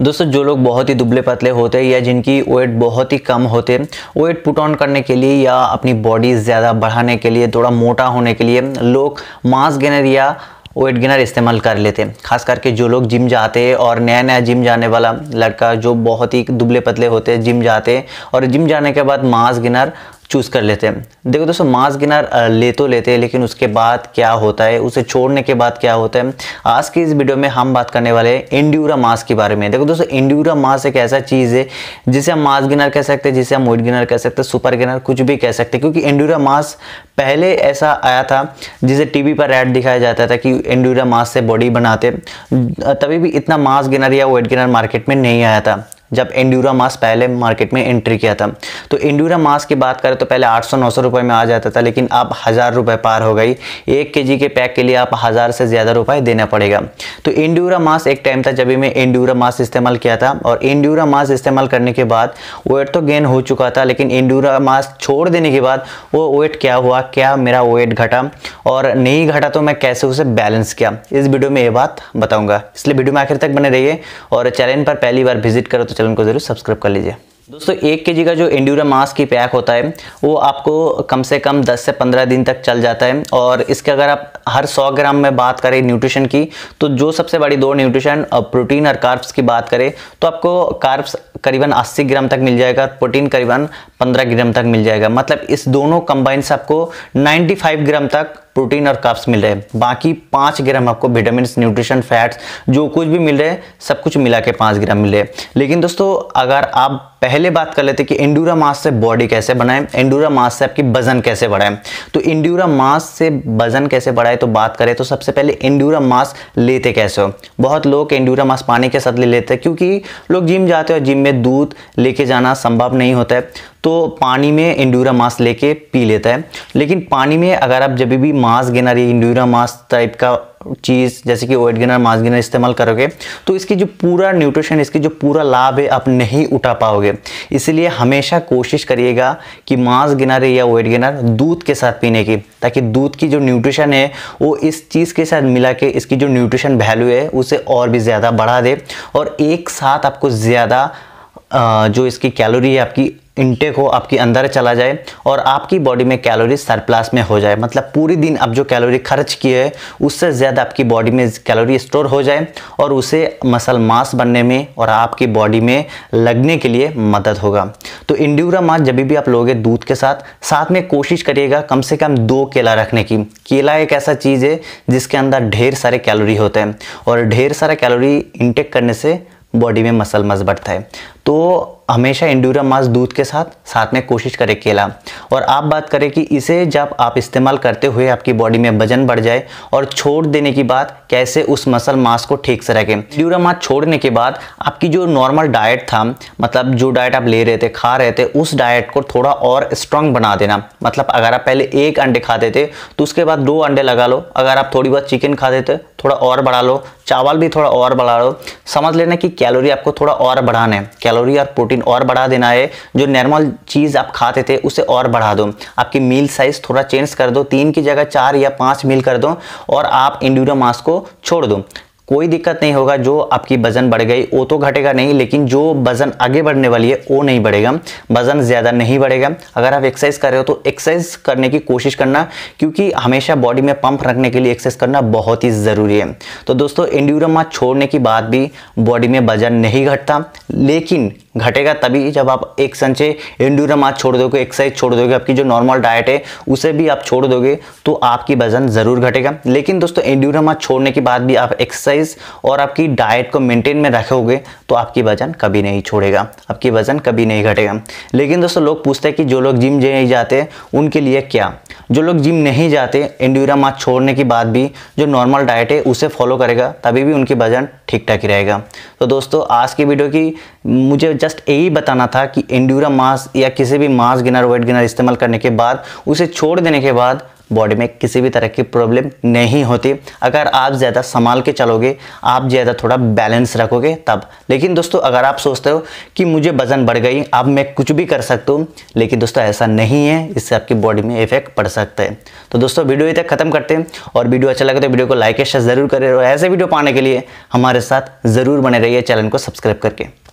दोस्तों जो लोग बहुत ही दुबले पतले होते हैं या जिनकी वेट बहुत ही कम होते हैं वेट पुट ऑन करने के लिए या अपनी बॉडी ज़्यादा बढ़ाने के लिए थोड़ा मोटा होने के लिए लोग मास गेनर या वेट गेनर इस्तेमाल कर लेते हैं खास करके जो लोग जिम जाते हैं और नया नया जिम जाने वाला लड़का जो बहुत ही दुबले पतले होते हैं जिम जाते हैं और जिम जाने के बाद मास गेनर चूज़ कर लेते हैं देखो दोस्तों मास गिनार ले तो लेते हैं लेकिन उसके बाद क्या होता है उसे छोड़ने के बाद क्या होता है आज की इस वीडियो में हम बात करने वाले हैं इंड्यूरा मास के बारे में देखो दोस्तों इंड्यूरा मास एक ऐसा चीज़ है जिसे हम मास गिनार कह सकते हैं जिसे हम मोड गिनार कह सकते हैं सुपर गिनार कुछ भी कह सकते हैं क्योंकि इंड्यूरा मास पहले ऐसा आया था जिसे टीवी पर एड दिखाया जाता था कि इंड्यूरा मास से बॉडी बनाते तभी भी इतना मास गिनार या वेट गिनार मार्केट में नहीं आया था जब इंडूरा मास पहले मार्केट में एंट्री किया था तो एंड्यूरा मास की बात करें तो पहले 800 900 रुपए में आ जाता था लेकिन अब हज़ार रुपये पार हो गई एक के के पैक के लिए आप हज़ार से ज़्यादा रुपए देना पड़ेगा तो इंडूरा मास एक टाइम था जब मैं इंडूरा मास इस्तेमाल किया था और इंडूरा मास इस्तेमाल करने के बाद वेट तो गेन हो चुका था लेकिन इंडूरा मास छोड़ देने के बाद वो वेट क्या हुआ क्या मेरा वेट घटा और नहीं घटा तो मैं कैसे उसे बैलेंस किया इस वीडियो में ये बात बताऊँगा इसलिए वीडियो में आखिर तक बने रहिए और चैनल पर पहली बार विजिट करो तो चैनल को जरूर सब्सक्राइब कर लीजिए दोस्तों एक के का जो इंड्यूरा मास की पैक होता है वो आपको कम से कम 10 से 15 दिन तक चल जाता है और इसके अगर आप हर 100 ग्राम में बात करें न्यूट्रिशन की तो जो सबसे बड़ी दो न्यूट्रिशन प्रोटीन और कार्ब्स की बात करें तो आपको कार्ब्स करीबन 80 ग्राम तक मिल जाएगा प्रोटीन करीबन 15 ग्राम तक मिल जाएगा मतलब इस दोनों कंबाइन से आपको नाइन्टी ग्राम तक प्रोटीन और काप्स मिल रहे हैं बाकी पाँच ग्राम आपको विटामिन न्यूट्रिशन फैट्स जो कुछ भी मिल रहे हैं सब कुछ मिला के पाँच ग्राम मिल रहे हैं लेकिन दोस्तों अगर आप पहले बात कर लेते कि इंडूरा मास से बॉडी कैसे बनाएं इंडूरा मास से आपकी वजन कैसे बढ़ाएं तो इंडूरा मास से वजन कैसे बढ़ाएं तो बात करें तो सबसे पहले इंडूरा मास लेते कैसे हो बहुत लोग इंडूरा मास पानी के साथ ले लेते हैं क्योंकि लोग जिम जाते हैं और जिम में दूध लेके जाना संभव नहीं होता है तो पानी में इंडूरा मास लेके पी लेता है लेकिन पानी में अगर आप जब भी मास गेनर या इंडूरा मास टाइप का चीज़ जैसे कि वेट गेनर मास गिनर इस्तेमाल करोगे तो इसकी जो पूरा न्यूट्रिशन इसकी जो पूरा लाभ है आप नहीं उठा पाओगे इसलिए हमेशा कोशिश करिएगा कि मास गिनर या वेट गेनर दूध के साथ पीने की ताकि दूध की जो न्यूट्रिशन है वो इस चीज़ के साथ मिला के इसकी जो न्यूट्रिशन वैल्यू है उसे और भी ज़्यादा बढ़ा दे और एक साथ आपको ज़्यादा जो इसकी कैलोरी है आपकी इंटेक हो आपके अंदर चला जाए और आपकी बॉडी में कैलोरी सरप्लास में हो जाए मतलब पूरी दिन आप जो कैलोरी खर्च किए है उससे ज़्यादा आपकी बॉडी में कैलोरी स्टोर हो जाए और उसे मसल मास बनने में और आपकी बॉडी में लगने के लिए मदद होगा तो इंड्यूरा मास जब भी आप लोगे दूध के साथ साथ में कोशिश करिएगा कम से कम दो केला रखने की केला एक ऐसा चीज़ है जिसके अंदर ढेर सारे कैलोरी होते हैं और ढेर सारा कैलोरी इंटेक करने से बॉडी में मसल मस बढ़ता है तो हमेशा इंडूरा मास दूध के साथ साथ में कोशिश करें केला और आप बात करें कि इसे जब आप इस्तेमाल करते हुए आपकी बॉडी में वजन बढ़ जाए और छोड़ देने की बात कैसे उस मसल मास को ठीक से रखें इंडूरा मास छोड़ने के बाद आपकी जो नॉर्मल डाइट था मतलब जो डाइट आप ले रहे थे खा रहे थे उस डाइट को थोड़ा और स्ट्रांग बना देना मतलब अगर आप पहले एक अंडे खाते थे तो उसके बाद दो अंडे लगा लो अगर आप थोड़ी बहुत चिकन खाते थे थोड़ा और बढ़ा लो चावल भी थोड़ा और बढ़ा लो समझ लेना कि कैलोरी आपको थोड़ा और बढ़ाना है कैलोरी कैलोरी और प्रोटीन और बढ़ा देना है जो नॉर्मल चीज़ आप खाते थे उसे और बढ़ा दो आपकी मील साइज़ थोड़ा चेंज कर दो तीन की जगह चार या पाँच मील कर दो और आप इंड्यूरो मास को छोड़ दो कोई दिक्कत नहीं होगा जो आपकी वजन बढ़ गई वो तो घटेगा नहीं लेकिन जो वजन आगे बढ़ने वाली है वो नहीं बढ़ेगा वजन ज़्यादा नहीं बढ़ेगा अगर आप एक्सरसाइज कर रहे हो तो एक्सरसाइज करने की कोशिश करना क्योंकि हमेशा बॉडी में पंप रखने के लिए एक्सरसाइज करना बहुत ही ज़रूरी है तो दोस्तों इंड्यूरमा छोड़ने की बात भी बॉडी में वजन नहीं घटता लेकिन घटेगा तभी जब आप एक संचय इंडूरम आज छोड़ दोगे एक्सरसाइज छोड़ दोगे आपकी जो नॉर्मल डाइट है उसे भी आप छोड़ दोगे तो आपकी वजन ज़रूर घटेगा लेकिन दोस्तों इंडूरम आज छोड़ने के बाद भी आप एक्सरसाइज और आपकी डाइट को मेंटेन में रखोगे तो आपकी वजन कभी नहीं छोड़ेगा आपकी वजन कभी नहीं घटेगा लेकिन दोस्तों लोग पूछते हैं कि जो लोग जिम जाते हैं उनके लिए क्या जो लोग जिम नहीं जाते इंड्यूरा मास छोड़ने के बाद भी जो नॉर्मल डाइट है उसे फॉलो करेगा तभी भी उनकी वजन ठीक ठाक ही रहेगा तो दोस्तों आज की वीडियो की मुझे जस्ट यही बताना था कि इंड्यूरा मास या किसी भी मास गिनर वेट गिनर इस्तेमाल करने के बाद उसे छोड़ देने के बाद बॉडी में किसी भी तरह की प्रॉब्लम नहीं होती अगर आप ज़्यादा संभाल के चलोगे आप ज़्यादा थोड़ा बैलेंस रखोगे तब लेकिन दोस्तों अगर आप सोचते हो कि मुझे वज़न बढ़ गई अब मैं कुछ भी कर सकता हूँ लेकिन दोस्तों ऐसा नहीं है इससे आपकी बॉडी में इफेक्ट पड़ सकता है तो दोस्तों वीडियो इतना खत्म करते हैं और वीडियो अच्छा लगे तो वीडियो को लाइक एंड शेयर जरूर करें और ऐसे वीडियो पाने के लिए हमारे साथ ज़रूर बने रहिए चैनल को सब्सक्राइब करके